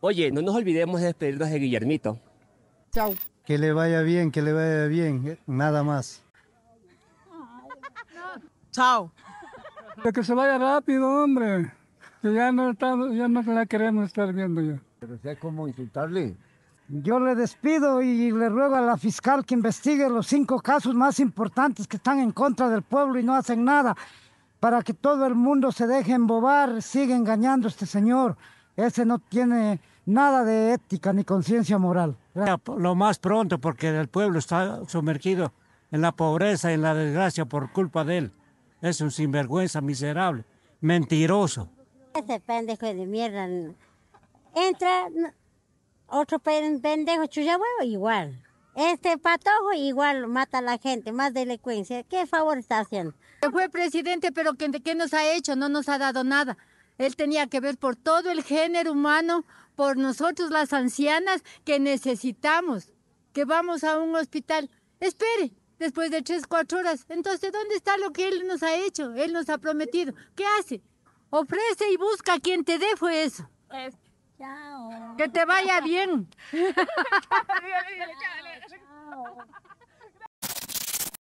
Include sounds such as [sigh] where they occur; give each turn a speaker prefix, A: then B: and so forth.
A: Oye,
B: no nos olvidemos de despedirnos de Guillermito.
A: Chao. Que le vaya bien, que le vaya bien. Eh, nada más. Chao. Pero que se vaya rápido, hombre. Que ya no, la
C: queremos estar viendo ya. Pero sea como insultarle. Yo le despido y le ruego a la fiscal que investigue los cinco casos más importantes que están en contra del pueblo y no hacen nada para que todo el mundo se deje embobar, sigue engañando a este señor. Ese no tiene nada de ética ni conciencia moral.
B: Lo más pronto, porque el pueblo está sumergido en la pobreza y en la desgracia por culpa de él. Es un sinvergüenza, miserable, mentiroso.
D: Ese pendejo de mierda entra otro pendejo chuyahuevo, igual. Este patojo igual mata a la gente, más delincuencia. ¿Qué favor está haciendo? Fue
E: presidente, pero ¿qué, nos ha hecho? No nos ha dado nada. Él tenía que ver por todo el género humano, por nosotros las ancianas que necesitamos, que vamos a un hospital. Espere, después de tres, cuatro horas. Entonces, ¿dónde está lo que Él nos ha hecho? Él nos ha prometido. ¿Qué hace? Ofrece y busca a quien te dé fue eso.
C: Pues, que te vaya bien. [laughs] [laughs]